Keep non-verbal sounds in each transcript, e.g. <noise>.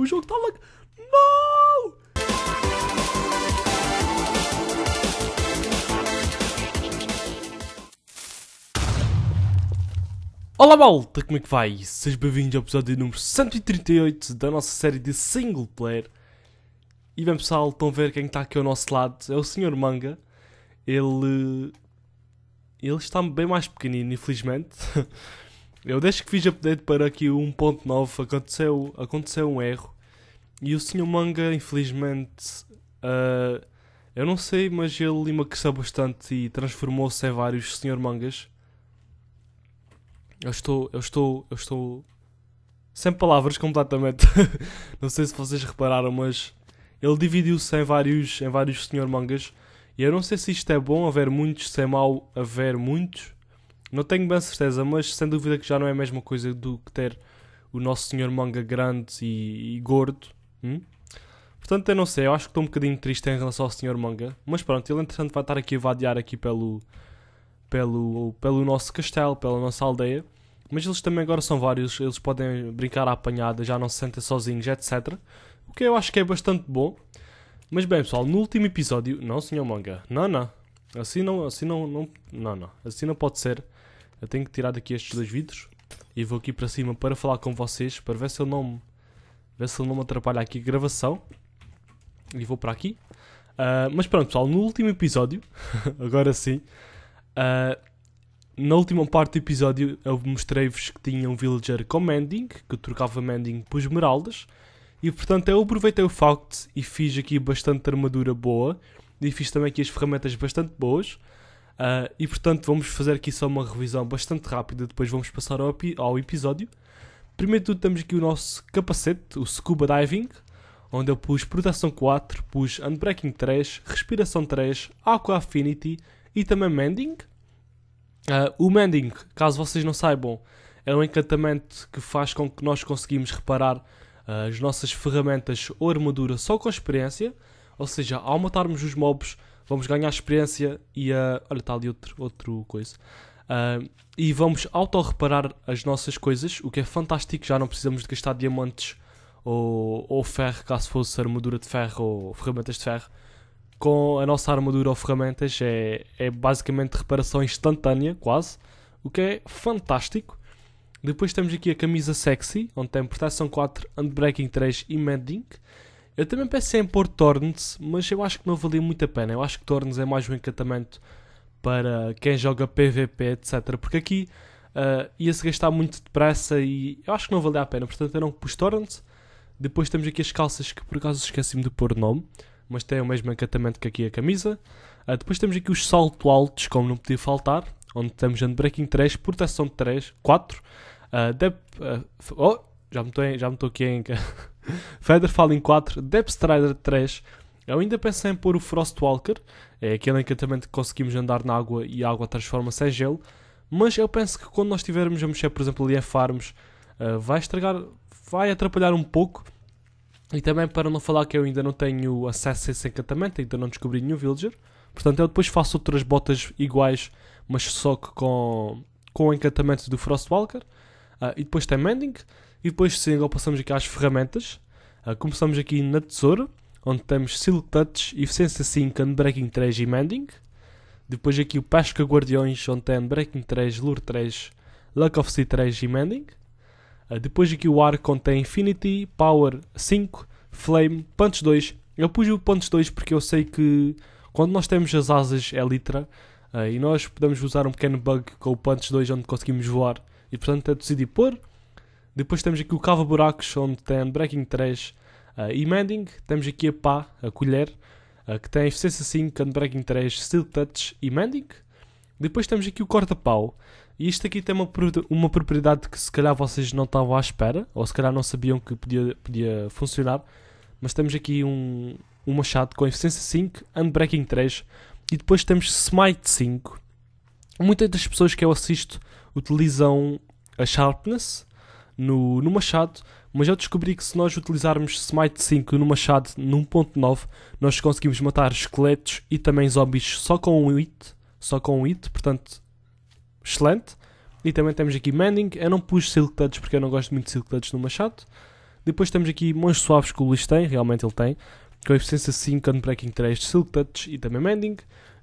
O jogo tá lag... Não! Olá malta, como é que vai? Sejam bem-vindos ao episódio número 138 da nossa série de single player. E bem pessoal, estão a ver quem está aqui ao nosso lado? É o Sr. Manga. Ele. Ele está bem mais pequenino, infelizmente. <laughs> Eu desde que fiz update para aqui o 1.9 aconteceu, aconteceu um erro. E o Sr. Manga, infelizmente, uh, eu não sei, mas ele emagreceu bastante e transformou-se em vários Sr. Mangas. Eu estou, eu estou, eu estou sem palavras completamente. <laughs> não sei se vocês repararam, mas ele dividiu-se em vários, em vários Sr. Mangas. E eu não sei se isto é bom, haver muitos, se é mau haver muitos. Não tenho bem certeza, mas sem dúvida que já não é a mesma coisa do que ter o nosso senhor manga grande e, e gordo. Hum? Portanto, eu não sei, eu acho que estou um bocadinho triste em relação ao senhor manga. Mas pronto, ele entretanto vai estar aqui a vadear aqui pelo, pelo, pelo nosso castelo, pela nossa aldeia. Mas eles também agora são vários, eles podem brincar à apanhada, já não se sentem sozinhos, etc. O que eu acho que é bastante bom. Mas bem, pessoal, no último episódio. Não, senhor manga. Não, não. Assim não, assim não, não, não, não. Assim não pode ser. Eu tenho que tirar daqui estes dois vidros e vou aqui para cima para falar com vocês, para ver se eu não, ver se eu não me atrapalha aqui a gravação. E vou para aqui. Uh, mas pronto, pessoal, no último episódio, <laughs> agora sim, uh, na última parte do episódio eu mostrei-vos que tinha um villager com mending, que trocava mending por esmeraldas. E portanto eu aproveitei o facto e fiz aqui bastante armadura boa. E fiz também aqui as ferramentas bastante boas. Uh, e portanto vamos fazer aqui só uma revisão bastante rápida, depois vamos passar ao, ao episódio. Primeiro de tudo temos aqui o nosso capacete, o Scuba Diving, onde eu pus Proteção 4, pus Unbreaking 3, Respiração 3, Aqua Affinity e também Mending. Uh, o Mending, caso vocês não saibam, é um encantamento que faz com que nós conseguimos reparar ah, as nossas ferramentas ou armadura só com experiência, ou seja, ao matarmos os mobs vamos ganhar experiência e a. Olha, está ali outro, outro coisa. Uh, e vamos auto-reparar as nossas coisas, o que é fantástico, já não precisamos de gastar diamantes ou, ou ferro, caso fosse armadura de ferro ou ferramentas de ferro. Com a nossa armadura ou ferramentas é, é basicamente reparação instantânea, quase, o que é fantástico. Depois temos aqui a camisa sexy, onde tem proteção 4, unbreaking 3 e mending. Eu também pensei em pôr Tornes, mas eu acho que não valia muito a pena. Eu acho que Tornes é mais um encantamento para quem joga PVP, etc. Porque aqui uh, ia-se gastar muito depressa e eu acho que não valia a pena. Portanto, eu não pus Torns. Depois temos aqui as calças que por acaso esqueci-me de pôr nome, mas tem o mesmo encantamento que aqui a camisa. Uh, depois temos aqui os salto altos, como não podia faltar, onde temos Unbreaking 3, Proteção 3, 4, uh, dep, uh, oh, já me estou aqui em. <laughs> Feather Falling 4, Death Strider 3. Eu ainda pensei em pôr o Frostwalker, é aquele encantamento que conseguimos andar na água e a água transforma-se em gelo. Mas eu penso que quando nós estivermos a mexer, por exemplo, ali a farms, uh, eh, vai estragar, vai atrapalhar um pouco. E também para não falar que eu ainda não tenho acesso a esse encantamento, ainda não descobri nenhum villager. Portanto, eu depois faço outras botas iguais, mas só que com, com encantamento do Frostwalker. Uh, e depois tem Mending. E depois sim, agora passamos aqui às ferramentas. Uh, começamos aqui na tesoura, onde temos Silk Touch, Eficiência 5, Unbreaking 3 e Mending. Depois aqui o Pesca Guardiões, onde tem Unbreaking 3, Lure 3, Luck of Sea 3 e Mending. Uh, ah, depois aqui o arco onde tem Infinity, Power 5, Flame, Punch 2. Eu pus o Punch 2 porque eu sei que quando nós temos as asas Elytra é uh, e nós podemos usar um pequeno bug com o Punch 2 onde conseguimos voar, e portanto eu decidi pôr. Depois temos aqui o cava-buracos, onde tem breaking 3 uh, eh, e mending. Temos aqui a pá, a colher, uh, que tem eficiência 5, unbreaking 3, steel touch e mending. Depois temos aqui o corta-pau. E isto aqui tem uma, uma propriedade que se calhar vocês não estavam à espera, ou se calhar não sabiam que podia, podia funcionar. Mas temos aqui um, um machado com eficiência 5, unbreaking 3 e depois temos smite 5 muitas das pessoas que eu assisto utilizam a sharpness no, no machado, mas eu descobri que se nós utilizarmos Smite 5 no machado no 1.9, nós conseguimos matar esqueletos e também zombies só com um hit, só com um hit, portanto, excelente. E também temos aqui Manning, eu não pus Silk Touch porque eu não gosto muito de Silk Touch no machado. Depois temos aqui Mãos Suaves que o Luís tem, realmente ele tem, com a eficiência 5, Unbreaking 3, Silk Touch e também Mending.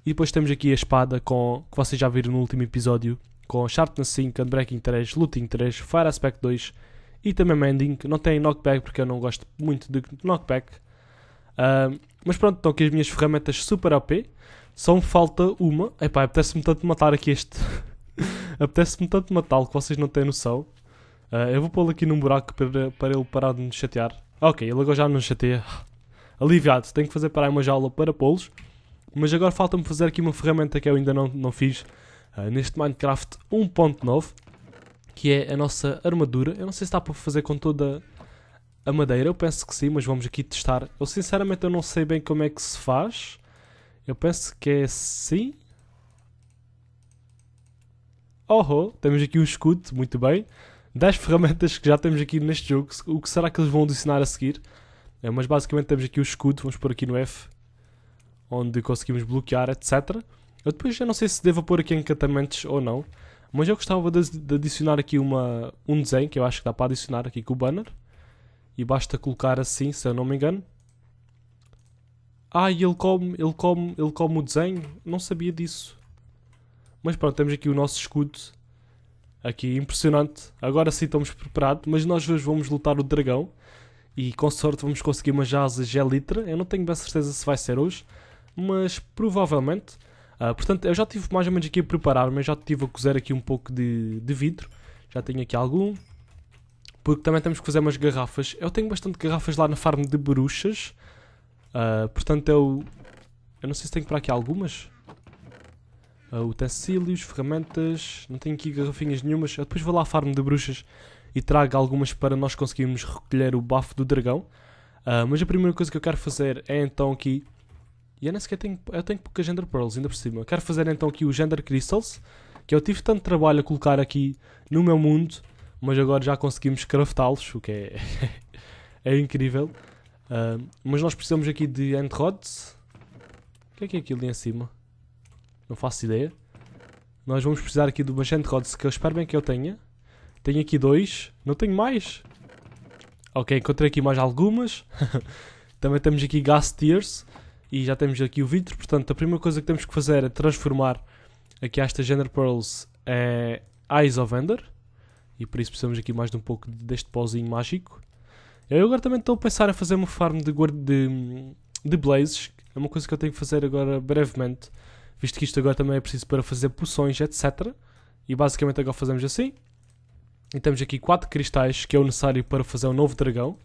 E depois temos aqui a espada com, que vocês já viram no último episódio, com Sharpness 5, Unbreaking 3, Looting 3, Fire Aspect 2 e também Mending. Não tem knockback porque eu não gosto muito de knockback. Uh, mas pronto, estão aqui as minhas ferramentas super OP. Só me falta uma. Epá, apetece-me tanto matar aqui este. <laughs> apetece-me tanto matá-lo que vocês não têm noção. Uh, eu vou pô-lo aqui num buraco para, para ele parar de me chatear. Ok, ele agora já não chateia. <laughs> Aliviado, tenho que fazer parar uma jaula para pô-los. Mas agora falta-me fazer aqui uma ferramenta que eu ainda não, não fiz uh, neste Minecraft 1.9, que é a nossa armadura. Eu não sei se está para fazer com toda a madeira, eu penso que sim, mas vamos aqui testar. Eu sinceramente eu não sei bem como é que se faz. Eu penso que é assim. Oh, oh temos aqui o um escudo, muito bem. 10 ferramentas que já temos aqui neste jogo. O que será que eles vão adicionar a seguir? É, mas basicamente temos aqui o escudo, vamos pôr aqui no F onde conseguimos bloquear, etc. Eu depois já não sei se devo pôr aqui encantamentos ou não, mas eu gostava de, de adicionar aqui uma, um desenho que eu acho que dá para adicionar aqui com o banner. E basta colocar assim, se eu não me engano. Ah, e ele come, ele come, ele come o desenho? Não sabia disso. Mas pronto, temos aqui o nosso escudo. Aqui, impressionante. Agora sim estamos preparados, mas nós hoje vamos lutar o dragão. E com sorte vamos conseguir uma jazz gelitra. Eu não tenho bem certeza se vai ser hoje mas provavelmente. Uh, portanto, eu já tive mais ou menos aqui a preparar, mas já estive a cozer aqui um pouco de, de vidro. Já tenho aqui algum. Porque também temos que fazer umas garrafas. Eu tenho bastante garrafas lá na farm de bruxas. Uh, portanto, eu. Eu não sei se tenho para aqui algumas. Uh, utensílios, ferramentas. Não tenho aqui garrafinhas nenhumas. Eu depois vou lá à farm de bruxas e trago algumas para nós conseguirmos recolher o bafo do dragão. Uh, mas a primeira coisa que eu quero fazer é então aqui e eu nem sequer tenho, eu tenho pouca Gender Pearls ainda por cima. Quero fazer então aqui o Gender Crystals, que eu tive tanto trabalho a colocar aqui no meu mundo, mas agora já conseguimos craftá-los, o que é, <laughs> é incrível. Uh, mas nós precisamos aqui de End Rods. O que é que é aquilo ali em cima? Não faço ideia. Nós vamos precisar aqui de umas End Rods que eu espero bem que eu tenha. Tenho aqui dois, não tenho mais. Ok, encontrei aqui mais algumas. <laughs> Também temos aqui Gas Tears e já temos aqui o vidro portanto a primeira coisa que temos que fazer é transformar aqui esta Gender Pearls é Eyes of Ender e por isso precisamos aqui mais de um pouco deste pozinho mágico. Eu agora também estou a pensar em fazer uma farm de, de, de blazes, é uma coisa que eu tenho que fazer agora brevemente, visto que isto agora também é preciso para fazer poções, etc. E basicamente agora fazemos assim. E temos aqui 4 cristais que é o necessário para fazer um novo dragão,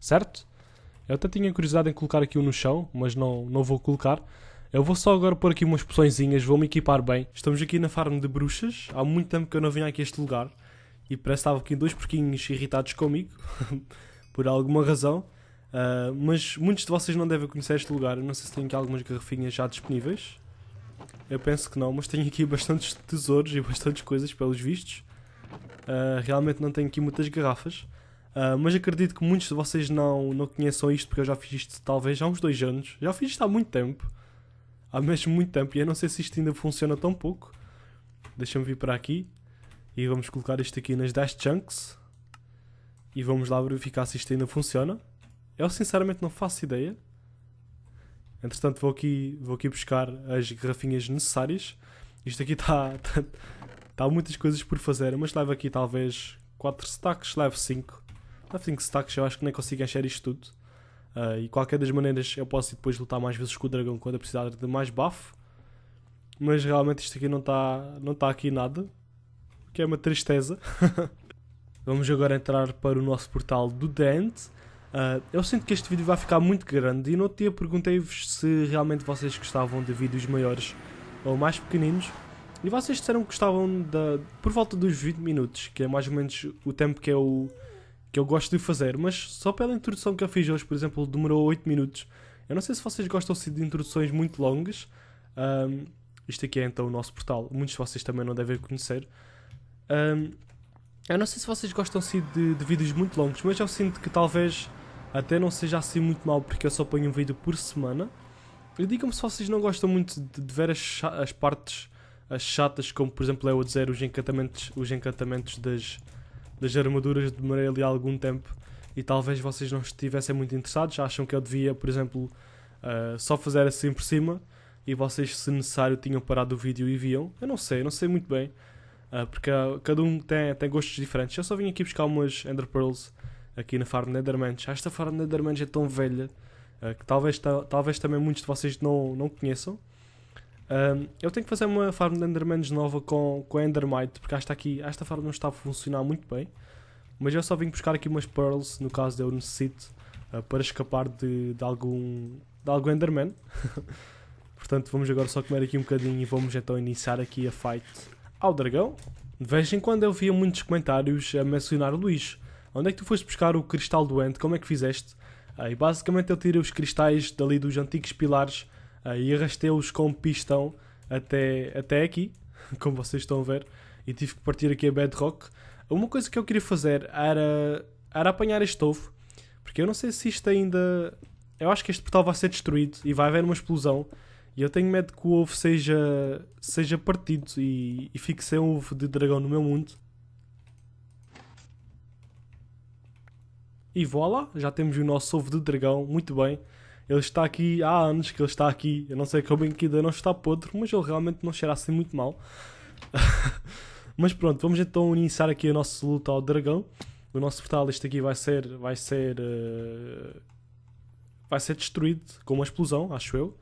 certo? Eu até tinha curiosidade em colocar aqui um no chão, mas não, não vou colocar. Eu vou só agora pôr aqui umas poçõezinhas, vou-me equipar bem. Estamos aqui na farm de bruxas, há muito tempo que eu não venho aqui a este lugar. E parece que estava aqui dois porquinhos irritados comigo, <laughs> por alguma razão. Uh, mas muitos de vocês não devem conhecer este lugar, eu não sei se tem aqui algumas garrafinhas já disponíveis. Eu penso que não, mas tenho aqui <laughs> bastantes tesouros e bastantes coisas pelos vistos. Uh, realmente não tenho aqui muitas garrafas. Uh, mas acredito que muitos de vocês não, não conheçam isto, porque eu já fiz isto talvez há uns dois anos. Já fiz isto há muito tempo. Há mesmo muito tempo. E eu não sei se isto ainda funciona tão pouco. Deixa-me vir para aqui. E vamos colocar isto aqui nas 10 chunks. E vamos lá verificar se isto ainda funciona. Eu sinceramente não faço ideia. Entretanto vou aqui, vou aqui buscar as garrafinhas necessárias. Isto aqui está... há <laughs> tá, tá muitas coisas por fazer, mas leva aqui talvez 4 stacks, leva 5 nothing stacks, eu acho que nem consigo encher isto tudo. Uh, e qualquer das maneiras eu posso depois lutar mais vezes com o dragão quando eu precisar de mais buff. Mas realmente isto aqui não está não tá aqui nada. O que é uma tristeza. <laughs> Vamos agora entrar para o nosso portal do Dante. Uh, ah, eu sinto que este vídeo vai ficar muito grande e no outro dia perguntei-vos se realmente vocês gostavam de vídeos maiores ou mais pequeninos. E vocês disseram que gostavam da, por volta dos 20 minutos, que é mais ou menos o tempo que eu é que eu gosto de fazer, mas só pela introdução que eu fiz hoje, por exemplo, demorou 8 minutos. Eu não sei se vocês gostam assim de introduções muito longas. Um, isto aqui é então o nosso portal, muitos de vocês também não devem conhecer. Um, eu não sei se vocês gostam assim de, de vídeos muito longos, mas eu sinto que talvez até não seja assim muito mal, porque eu só ponho um vídeo por semana. E digam-me se vocês não gostam muito de, de ver as, as partes as chatas, como por exemplo eu é a dizer os encantamentos, os encantamentos das, das armaduras, demorei ali algum tempo e talvez vocês não estivessem muito interessados, acham que eu devia, por exemplo, uh, só fazer assim por cima e vocês, se necessário, tinham parado o vídeo e viam. Eu não sei, não sei muito bem, uh, porque cada um tem, tem gostos diferentes. Eu só vim aqui buscar umas Ender Pearls aqui na Farm Já Esta Farm Nethermanch é tão velha uh, que talvez, talvez também muitos de vocês não, não conheçam. Um, eu tenho que fazer uma farm de Endermans nova com, com Endermite, porque esta tá aqui, esta farm não está a funcionar muito bem. Mas eu só vim buscar aqui umas Pearls, no caso de eu necessito, uh, para escapar de, de, algum, de algum Enderman. <laughs> Portanto, vamos agora só comer aqui um bocadinho e vamos então iniciar aqui a fight ao dragão. De vez em quando eu via muitos comentários a mencionar Luís. Onde é que tu foste buscar o cristal doente? Como é que fizeste? Uh, e basicamente eu tirei os cristais dali dos antigos pilares e arrastei-os com pistão até, até aqui, <laughs> como vocês estão a ver, e tive que partir aqui a bedrock. Uma coisa que eu queria fazer era, era apanhar este ovo, porque eu não sei se isto ainda. Eu acho que este portal vai ser destruído e vai haver uma explosão. E eu tenho medo que o ovo seja, seja partido e, e fique sem ovo de dragão no meu mundo. E voilà, já temos o nosso ovo de dragão, muito bem. Ele está aqui há anos que ele está aqui. Eu não sei como é que ainda não está podre, mas ele realmente não cheira assim muito mal. <laughs> mas pronto, vamos então iniciar aqui a nossa luta ao dragão. O nosso portal este aqui vai ser. Vai ser. Uh, vai ser destruído com uma explosão, acho eu.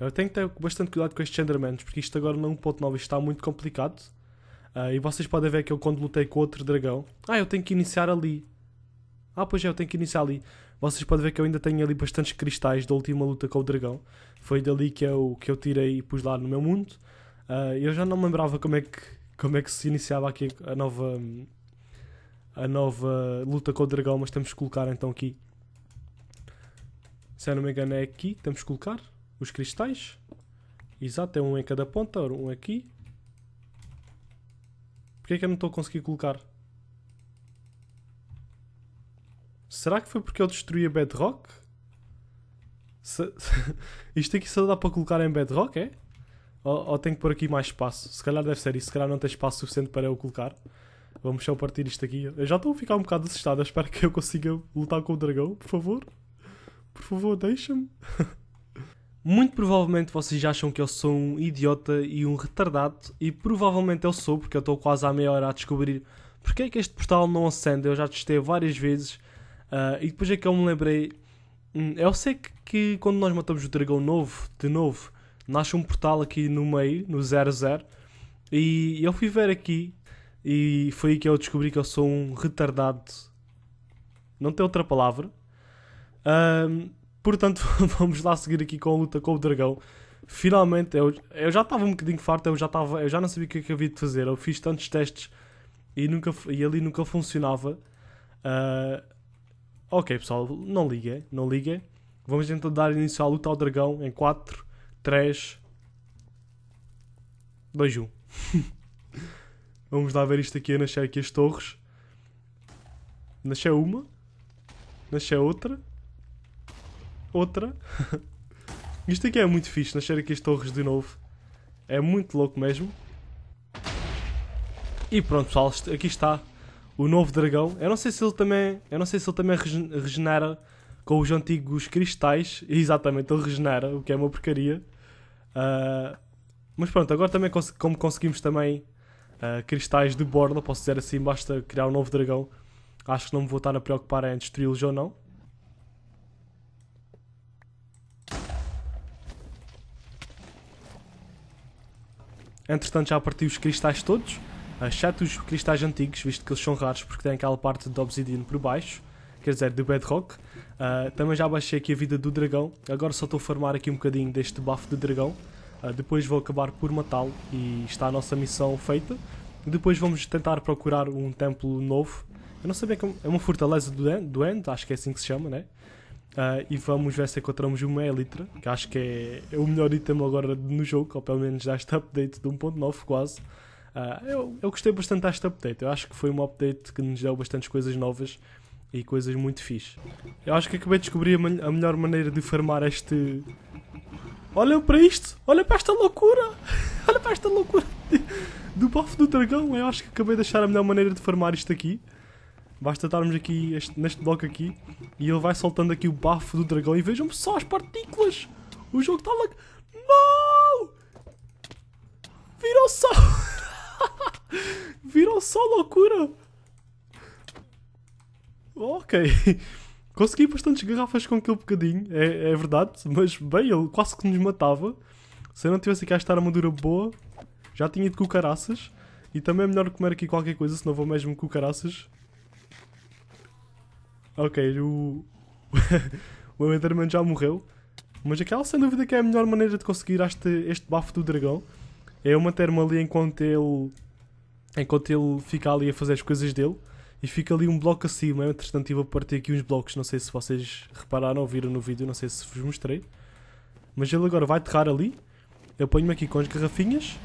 Eu tenho que ter bastante cuidado com estes Endermans, porque isto agora no 1.9 está muito complicado. Uh, e vocês podem ver que eu quando lutei com outro dragão. Ah, eu tenho que iniciar ali. Ah, pois é, eu tenho que iniciar ali. Vocês podem ver que eu ainda tenho ali bastantes cristais da última luta com o dragão. Foi dali que eu, que eu tirei e pus lá no meu mundo. Uh, eu já não me lembrava como é, que, como é que se iniciava aqui a nova, a nova luta com o dragão, mas temos que colocar então aqui. Se eu não me engano é aqui, temos que colocar os cristais. Exato, é um em cada ponta, um aqui. Porquê é que eu não estou a conseguir colocar? Será que foi porque eu destruí a Bedrock? Se... <laughs> Isto aqui só dá para colocar em Bedrock, é? Ou, ou tenho que pôr aqui mais espaço? Se calhar deve ser isso, se calhar não tem espaço suficiente para eu colocar. Vamos só partir isto aqui. Eu já estou a ficar um bocado assustado, eu espero que eu consiga lutar com o dragão, por favor. Por favor, deixa-me. <laughs> Muito provavelmente vocês acham que eu sou um idiota e um retardado, e provavelmente eu sou, porque eu estou quase à meia hora a descobrir porque é que este portal não acende. Eu já testei várias vezes Uh, e depois é que eu me lembrei. Hum, eu sei que, que, quando nós matamos o dragão novo, de novo, nasce um portal aqui no meio, no 00. E eu fui ver aqui. E foi aí que eu descobri que eu sou um retardado. Não tem outra palavra. Uh, portanto, <laughs> vamos lá seguir aqui com a luta com o dragão. Finalmente, eu, eu já estava um bocadinho farto, eu já, tava, eu já não sabia o que, é que eu havia de fazer. Eu fiz tantos testes e, nunca, e ali nunca funcionava. Uh, Ok, pessoal, não liga, não liga. Vamos então dar início à luta ao dragão em 4, 3, 2, 1. Vamos lá ver isto aqui a nascer aqui as torres. Nasceu uma. Nasceu outra. Outra. <laughs> isto aqui é muito fixe, nascer aqui as torres de novo. É muito louco mesmo. E pronto pessoal, aqui está o novo dragão. Eu não sei se ele também, eu não sei se ele também regenera com os antigos cristais. <laughs> Exatamente, ele regenera, o que é uma porcaria. Uh, mas pronto, agora também cons como conseguimos também uh, cristais de borda, posso dizer assim, basta criar um novo dragão. Acho que não me vou estar a preocupar em destruí-los ou não. Entretanto já parti os cristais todos. Exceto é os cristais antigos, visto que eles são raros porque têm aquela parte de obsidian por baixo, quer dizer, de bedrock. Uh, também já baixei aqui a vida do dragão, agora só estou a farmar aqui um bocadinho deste buff do dragão. Uh, depois vou acabar por matá-lo e está a nossa missão feita. Depois vamos tentar procurar um templo novo. Eu não sabia que É uma fortaleza do Duende, acho que é assim que se chama, né? Uh, e vamos ver se encontramos uma Elytra, que acho que é, é o melhor item agora no jogo, ou pelo menos deste update de 1.9 quase. Uh, eu, eu gostei bastante desta update. Eu acho que foi uma update que nos deu bastantes coisas novas e coisas muito fixe. Eu acho que acabei de descobrir a, a melhor maneira de farmar este. Olhem para isto! olha para esta loucura! <laughs> olha para esta loucura de, <laughs> do buff do dragão! Eu acho que acabei de achar a melhor maneira de farmar isto aqui. Basta estarmos aqui este, neste bloco aqui e ele vai soltando aqui o bafo do dragão e vejam só as partículas! O jogo está lá. Não! Virou só! <laughs> Virou só loucura. Ok. <laughs> Consegui bastantes garrafas com aquele bocadinho, é, é verdade, mas bem, ele quase que nos matava. Se eu não tivesse aqui a estar armadura boa, já tinha ido com caraças. E também é melhor comer aqui qualquer coisa, senão vou mesmo com caraças. Ok, o... <laughs> o Enderman já morreu. Mas aquela sem dúvida que é a melhor maneira de conseguir este, este bafo do dragão. É eu manter-me ali enquanto ele enquanto ele fica ali a fazer as coisas dele e fica ali um bloco acima. Entretanto, eu vou partir aqui uns blocos. Não sei se vocês repararam ou viram no vídeo, não sei se vos mostrei. Mas ele agora vai aterrar ali. Eu ponho-me aqui com as garrafinhas.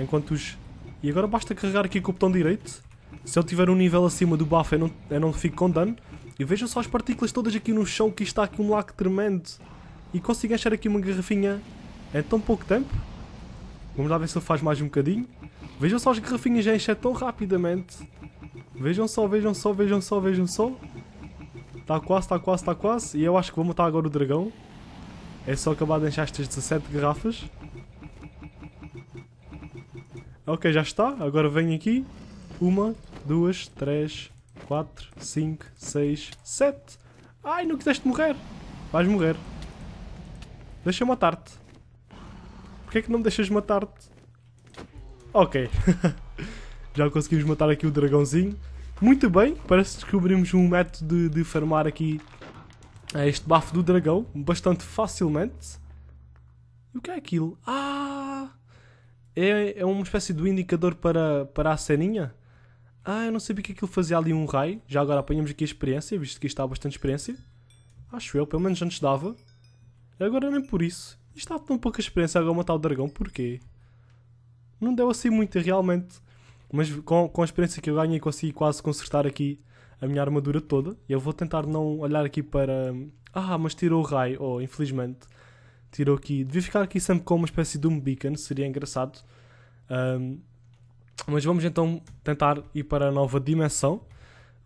Enquanto os. E agora basta carregar aqui com o botão direito. Se eu tiver um nível acima do buff, eu não, eu não fico com dano. E vejam só as partículas todas aqui no chão, que está aqui um lago tremendo. E consigo encher aqui uma garrafinha em tão pouco tempo. Vamos lá ver se ele faz mais um bocadinho. Vejam só as garrafinhas a encher tão rapidamente. Vejam só, vejam só, vejam só, vejam só. Está quase, está quase, está quase. E eu acho que vou matar agora o dragão. É só acabar de encher estas 17 garrafas. Ok, já está. Agora venho aqui. Uma, duas, três, quatro, cinco, seis, sete. Ai, não quiseste morrer. Vais morrer. Deixa-me matar-te. Porquê é que não me deixas matar-te? Ok. <laughs> Já conseguimos matar aqui o dragãozinho. Muito bem, parece que descobrimos um método de, de farmar aqui eh, este bafo do dragão bastante facilmente. E o que é aquilo? Ah! É, é uma espécie de indicador para, para a ceninha. Ah, eu não sabia que aquilo fazia ali um raio. Já agora apanhamos aqui a experiência, visto que isto há bastante experiência. Acho eu, pelo menos antes dava. Agora nem por isso. Isto há tão pouca experiência agora matar o dragão, porquê? não deu assim muito realmente. Mas com, com a experiência que eu ganhei consegui quase consertar aqui a minha armadura toda. E eu vou tentar não olhar aqui para. Ah, mas tirou o raio. Oh, infelizmente. Tirou aqui. Devia ficar aqui sempre com uma espécie de um beacon, seria engraçado. Um, mas vamos então tentar ir para a nova dimensão.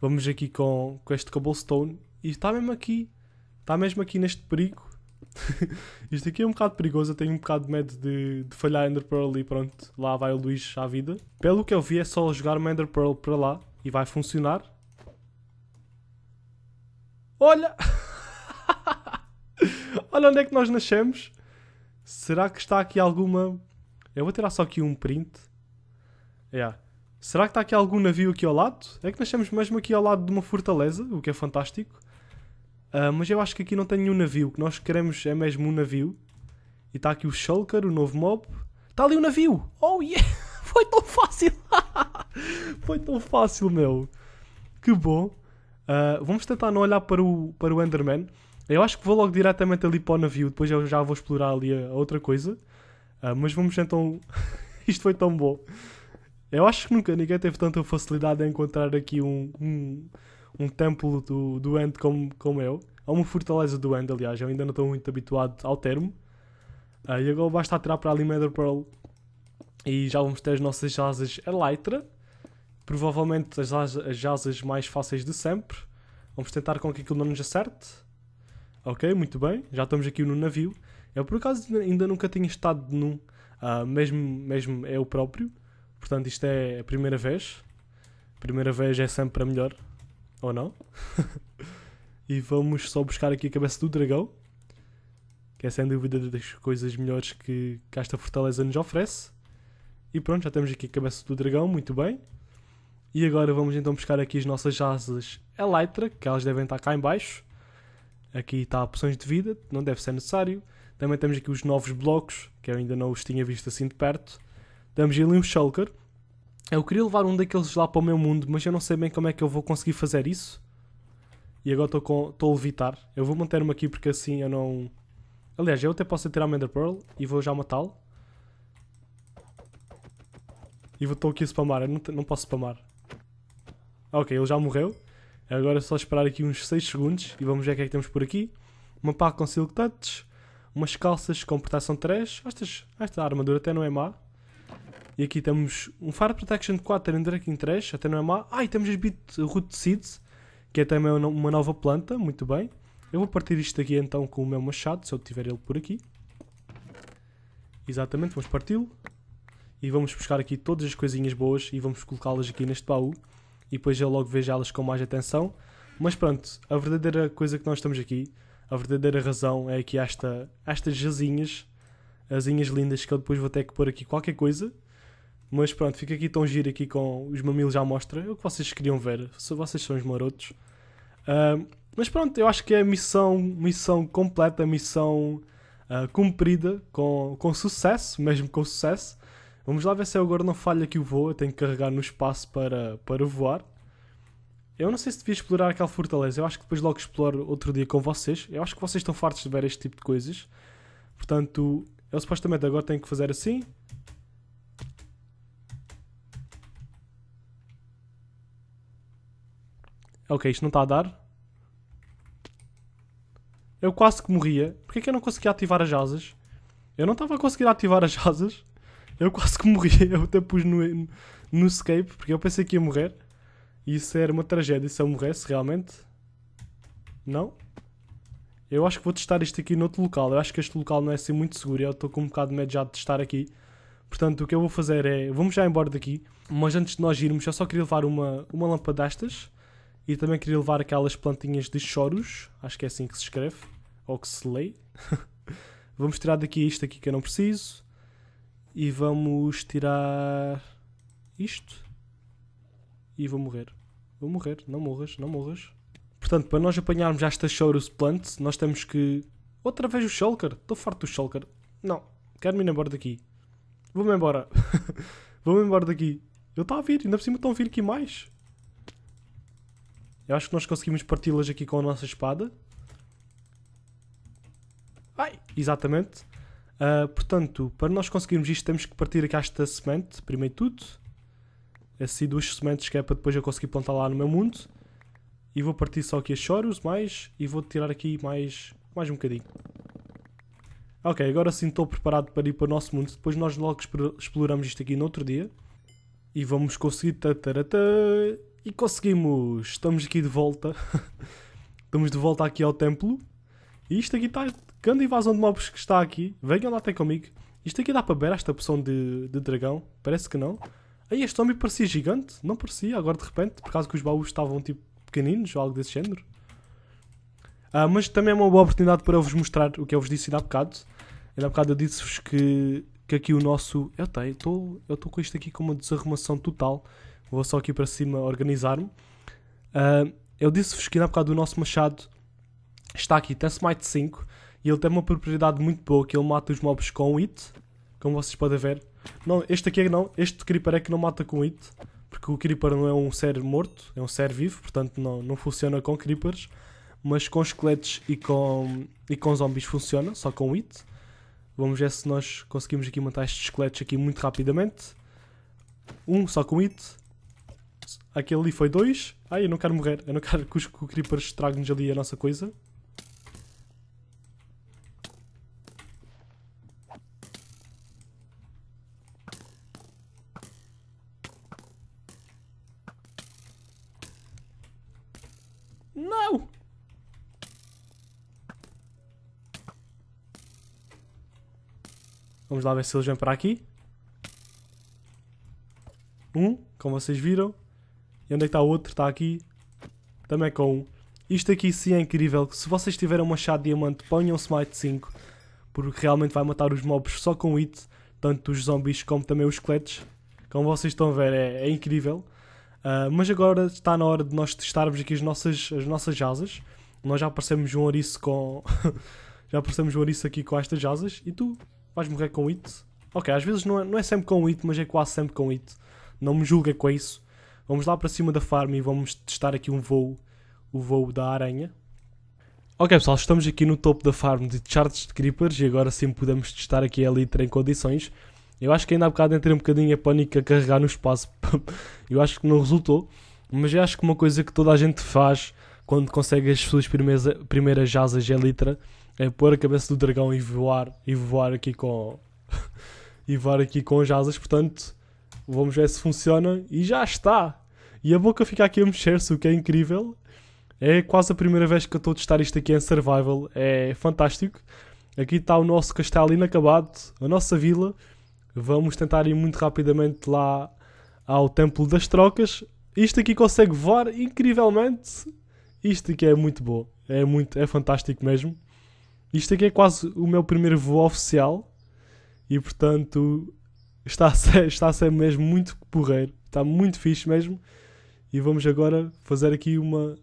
Vamos aqui com, com este cobblestone. E está mesmo aqui. Está mesmo aqui neste perigo. <laughs> Isto aqui é um bocado perigoso, eu tenho um bocado de medo de, de falhar Ender Pearl e pronto, lá vai o Luís à vida. Pelo que eu vi é só jogar uma Ender Pearl para lá e vai funcionar. Olha! <laughs> Olha onde é que nós nascemos. Será que está aqui alguma... Eu vou tirar só aqui um print. Yeah. Será que está aqui algum navio aqui ao lado? É que nascemos mesmo aqui ao lado de uma fortaleza, o que é fantástico. Uh, mas eu acho que aqui não tem nenhum navio. O que nós queremos é mesmo um navio. E está aqui o Shulker, o novo mob. Está ali o um navio! Oh yeah! <laughs> Foi tão fácil! <laughs> Foi tão fácil, meu! Que bom! Uh, vamos tentar não olhar para o, para o Enderman. Eu acho que vou logo diretamente ali para o navio, depois eu já vou explorar ali a, a outra coisa. Uh, mas vamos então. <laughs> Isto foi tão bom. Eu acho que nunca ninguém teve tanta facilidade em encontrar aqui um, um, um templo do, do Ant como, como eu. Ou é uma fortaleza do Ant, aliás. Eu ainda não estou muito habituado ao termo. Uh, e agora basta atirar para ali Mother Pearl. E já vamos ter as nossas asas Elytra. Provavelmente as, as asas mais fáceis de sempre. Vamos tentar com que aquilo não nos acerte. Ok, muito bem. Já estamos aqui no navio. Eu, por acaso, ainda nunca tinha estado num, uh, mesmo, mesmo eu próprio. Portanto, isto é a primeira vez. primeira vez é sempre a melhor ou não. e vamos só buscar aqui a cabeça do dragão, que é sem dúvida das coisas melhores que, que esta fortaleza nos oferece. E pronto, já temos aqui a cabeça do dragão, muito bem. E agora vamos então buscar aqui as nossas asas Elytra, que elas devem estar cá em baixo. Aqui está opções de vida, não deve ser necessário. Também temos aqui os novos blocos, que eu ainda não os tinha visto assim de perto. Temos ali um Shulker, é, eu queria levar um daqueles lá para o meu mundo, mas eu não sei bem como é que eu vou conseguir fazer isso. E agora estou a levitar. Eu vou manter-me aqui porque assim eu não. Aliás, eu até posso tirar a Mender Pearl e vou já matá-lo. E vou estou aqui a spamar. Eu não, não posso spamar. Ok, ele já morreu. Agora é só esperar aqui uns 6 segundos e vamos ver o que é que temos por aqui. Uma pá com silk touch, umas calças com proteção 3. esta esta armadura até não é má. E aqui temos um Fire Protection 4 em Draking 3, até não é má. Ah, e temos as Beat Root Seeds, que é também uma nova planta, muito bem. Eu vou partir isto aqui então com o meu machado, se eu tiver ele por aqui. Exatamente, vamos parti-lo. E vamos buscar aqui todas as coisinhas boas e vamos colocá-las aqui neste baú. E depois eu logo vejo elas com mais atenção. Mas pronto, a verdadeira coisa que nós estamos aqui, a verdadeira razão é que esta, estas jazinhas, asinhas lindas que eu depois vou ter que pôr aqui qualquer coisa. Mas pronto, fica aqui tão giro aqui com os mamilos à mostra. É o que vocês queriam ver. Se vocês são os marotos. Uh, mas pronto, eu acho que é missão, missão completa, missão uh, cumprida, com, com sucesso, mesmo com sucesso. Vamos lá ver se eu agora não falha aqui o voo. Eu tenho que carregar no espaço para, para voar. Eu não sei se devia explorar aquela fortaleza. Eu acho que depois logo exploro outro dia com vocês. Eu acho que vocês estão fartos de ver este tipo de coisas. Portanto, eu supostamente agora tenho que fazer assim. Ok, isto não está a dar. Eu quase que morria. Porquê que eu não conseguia ativar as asas? Eu não estava a conseguir ativar as asas. Eu quase que morria. <laughs> Eu até pus no, no escape, porque eu pensei que ia morrer. E isso era uma tragédia se eu morresse, realmente. Não? Eu acho que vou testar isto aqui noutro local. Eu acho que este local não é assim muito seguro. Eu estou com um bocado de medo já de testar aqui. Portanto, o que eu vou fazer é... Vamos já embora daqui. Mas antes de nós irmos, eu só queria levar uma, uma lâmpada destas. E também queria levar aquelas plantinhas de choros, acho que é assim que se escreve, ou que se lê. <laughs> vamos tirar daqui isto aqui que eu não preciso. E vamos tirar isto. E vou morrer. Vou morrer, não morras, não morras. Portanto, para nós apanharmos já esta Chorus Plant, nós temos que... Outra vez o Shulker? Estou farto do Shulker. Não, quero-me ir embora daqui. Vou-me embora. <laughs> Vou-me embora daqui. Eu estou tá a vir, ainda por cima estão a vir aqui mais. Eu acho que nós conseguimos parti-las aqui com a nossa espada. Ai, exatamente. Uh, portanto, para nós conseguirmos isto, temos que partir aqui esta semente, primeiro tudo. Assim, duas sementes que é para depois eu conseguir plantar lá no meu mundo. E vou partir só aqui as choros, mais, e vou tirar aqui mais, mais um bocadinho. Ok, agora sim estou preparado para ir para o nosso mundo. Depois nós logo exploramos isto aqui no outro dia. E vamos conseguir... Tatarata. E conseguimos. Estamos aqui de volta. <laughs> Estamos de volta aqui ao templo. E isto aqui está. Grande invasão de mobs que está aqui. Venham lá até comigo. Isto aqui dá para ver esta poção de, de dragão. Parece que não. Aí este homem parecia gigante. Não parecia, agora de repente. Por causa que os baús estavam tipo pequeninos ou algo desse género. Ah, mas também é uma boa oportunidade para eu vos mostrar o que eu vos disse ainda há bocado. Ainda há bocado eu disse-vos que, que aqui o nosso. Eu estou eu com isto aqui com uma desarrumação total. Vou só aqui para cima organizar-me. Uh, eu disse-vos que ainda há bocado do nosso machado está aqui, tem Smite 5 e ele tem uma propriedade muito boa que ele mata os mobs com It, como vocês podem ver. Não, este aqui é não, este Creeper é que não mata com It, porque o Creeper não é um ser morto, é um ser vivo, portanto não, não funciona com Creepers, mas com esqueletos e com, e com zombies funciona, só com It. Vamos ver se nós conseguimos aqui matar estes esqueletos aqui muito rapidamente. Um só com It aquele ali foi dois. Ai, eu não quero morrer. Eu não quero que os o Creepers estrague nos ali a nossa coisa. Não! Vamos lá ver se eles vêm para aqui. Um, como vocês viram, e onde é que está o outro? Está aqui. Também é com um. Isto aqui sim é incrível. Se vocês tiverem uma chá de diamante, ponham Smite 5. Porque realmente vai matar os mobs só com hit. Tanto os zombies como também os esqueletos. Como vocês estão a ver, é, é incrível. Uh, mas agora está na hora de nós testarmos aqui as nossas, as nossas asas. Nós já aparecemos um ouriço com... <laughs> já aparecemos um ouriço aqui com estas asas. E tu vais morrer com hit. Ok, às vezes não é, não é sempre com hit, mas é quase sempre com hit. Não me julga com isso. Vamos lá para cima da farm e vamos testar aqui um voo, o voo da aranha. Ok pessoal, estamos aqui no topo da farm de Charts de Creepers e agora sim podemos testar aqui a Elytra em condições. Eu acho que ainda há bocado entrei um bocadinho a pânico a carregar no espaço. <laughs> eu acho que não resultou, mas eu acho que uma coisa que toda a gente faz quando consegue as suas primeiras, primeiras jazas é de Elytra é pôr a cabeça do dragão e voar, e voar aqui com... <laughs> e voar aqui com jazas, portanto, vamos ver se funciona e já está! E a boca fica aqui a mexer-se, o que é incrível. É quase a primeira vez que eu estou a testar isto aqui em Survival. É fantástico. Aqui está o nosso castelo inacabado, a nossa vila. Vamos tentar ir muito rapidamente lá ao Templo das Trocas. Isto aqui consegue voar incrivelmente. Isto aqui é muito bom. É, muito, é fantástico mesmo. Isto aqui é quase o meu primeiro voo oficial. E portanto, está a ser, está a ser mesmo muito porreiro. Está muito fixe mesmo. E vamos agora fazer aqui uma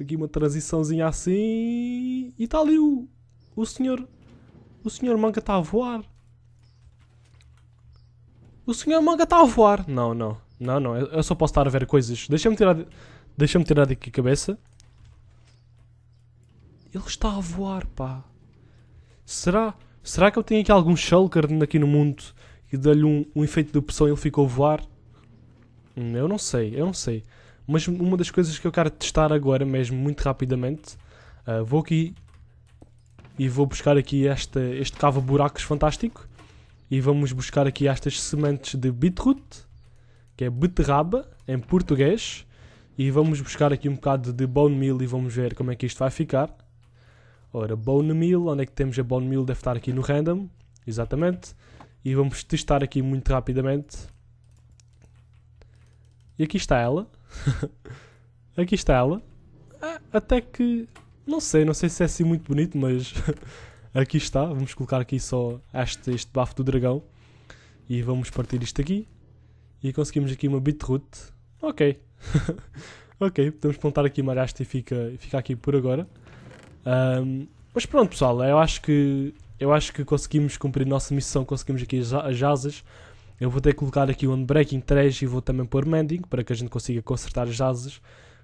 aqui uma transiçãozinha assim e está ali o, o senhor o senhor manga está a voar o senhor manga está a voar não não não não eu só posso estar a ver coisas deixa-me tirar deixa-me tirar daqui a cabeça ele está a voar pá será será que eu tenho aqui algum shulker aqui no mundo que dei-lhe um, um efeito de opção e ele ficou a voar Hum, eu não sei, eu não sei. Mas uma das coisas que eu quero testar agora mesmo, muito rapidamente, uh, vou aqui e vou buscar aqui esta, este cava-buracos fantástico e vamos buscar aqui estas sementes de beetroot, que é beterraba em português, e vamos buscar aqui um bocado de bone meal e vamos ver como é que isto vai ficar. Ora, bone meal, onde é que temos a bone meal? Deve estar aqui no random, exatamente. E vamos testar aqui muito rapidamente. E aqui está ela. <laughs> aqui está ela. Ah, até que. Não sei, não sei se é assim muito bonito, mas <laughs> aqui está. Vamos colocar aqui só este, este bafo do dragão. E vamos partir isto aqui. E conseguimos aqui uma beetroot. Ok. <laughs> ok, podemos plantar aqui uma arasta e fica, fica aqui por agora. Um, mas pronto, pessoal, eu acho que eu acho que conseguimos cumprir nossa missão, conseguimos aqui as asas. Eu vou ter que colocar aqui o Unbreaking 3 e vou também pôr Mending para que a gente consiga consertar as asas,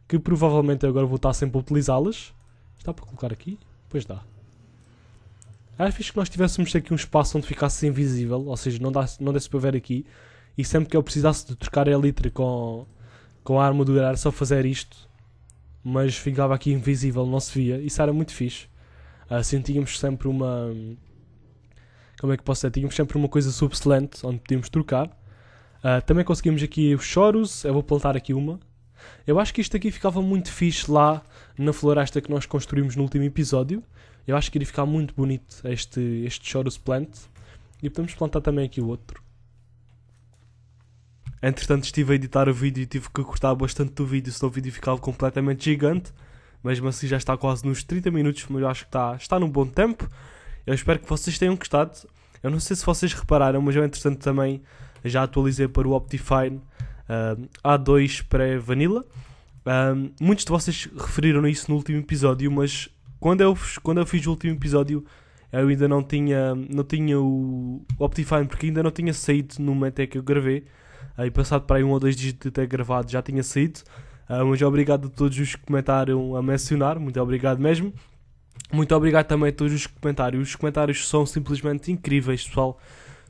que provavelmente agora vou estar sempre a utilizá-las. Está para colocar aqui? Pois dá. Era fixe que nós tivéssemos aqui um espaço onde ficasse invisível, ou seja, não, dá, não desse para ver aqui. E sempre que eu precisasse de trocar a elitre com, com a do era só fazer isto. Mas ficava aqui invisível, não se via. Isso era muito fixe. Assim ah, tínhamos sempre uma como é que posso dizer? Tínhamos sempre uma coisa subselente onde podíamos trocar. Uh, também conseguimos aqui os choros, eu vou plantar aqui uma. Eu acho que isto aqui ficava muito fixe lá na floresta que nós construímos no último episódio. Eu acho que iria ficar muito bonito este, este chorus plant. E podemos plantar também aqui o outro. Entretanto estive a editar o vídeo e tive que cortar bastante do vídeo, senão o vídeo ficava completamente gigante. Mesmo assim já está quase nos 30 minutos, mas eu acho que está, está num bom tempo. Eu espero que vocês tenham gostado. Eu não sei se vocês repararam, mas eu, entretanto, também já atualizei para o Optifine uh, ah, A2 pré-Vanilla. Uh, muitos de vocês referiram isso no último episódio, mas quando eu, quando eu fiz o último episódio, eu ainda não tinha, não tinha o Optifine, porque ainda não tinha saído no momento em que eu gravei. Aí, passado para aí um ou dois dias de ter gravado, já tinha saído. Uh, mas obrigado a todos os que comentaram a mencionar, muito obrigado mesmo. Muito obrigado também a todos os comentários. Os comentários são simplesmente incríveis, pessoal.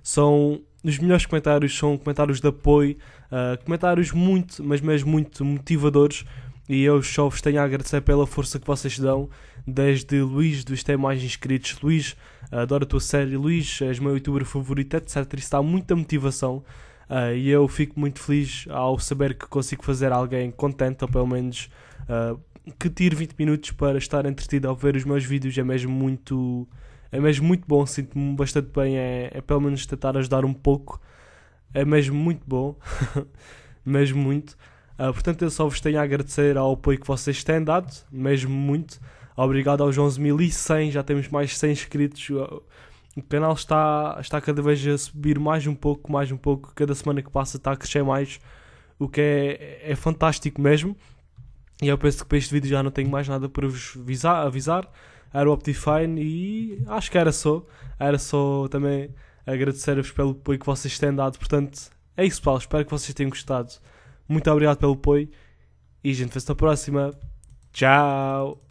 São os melhores comentários, são comentários de apoio, uh, comentários muito, mas mesmo muito motivadores. E eu só vos tenho a agradecer pela força que vocês dão, desde Luís, dos tem mais inscritos. Luís, adoro a tua série. Luís, és meu youtuber favorito, etc. Isso dá muita motivação. Uh, e eu fico muito feliz ao saber que consigo fazer alguém contente, ou pelo menos uh, que tire 20 minutos para estar entretido ao ver os meus vídeos. É mesmo muito, é mesmo muito bom, sinto-me bastante bem. É, é, pelo menos tentar ajudar um pouco, é mesmo muito bom, <laughs> mesmo muito. Uh, portanto, eu só vos tenho a agradecer ao apoio que vocês têm dado, mesmo muito. Obrigado aos 11.100, já temos mais 100 inscritos o canal está, está cada vez a subir mais um pouco, mais um pouco. Cada semana que passa está a crescer mais, o que é, é fantástico mesmo. E eu penso que para este vídeo já não tenho mais nada para vos avisar. avisar. Era o Optifine e acho que era só. Era só também agradecer-vos pelo apoio que vocês têm dado. Portanto, é isso, pessoal. Espero que vocês tenham gostado. Muito obrigado pelo apoio e a gente vê-se na próxima. Tchau!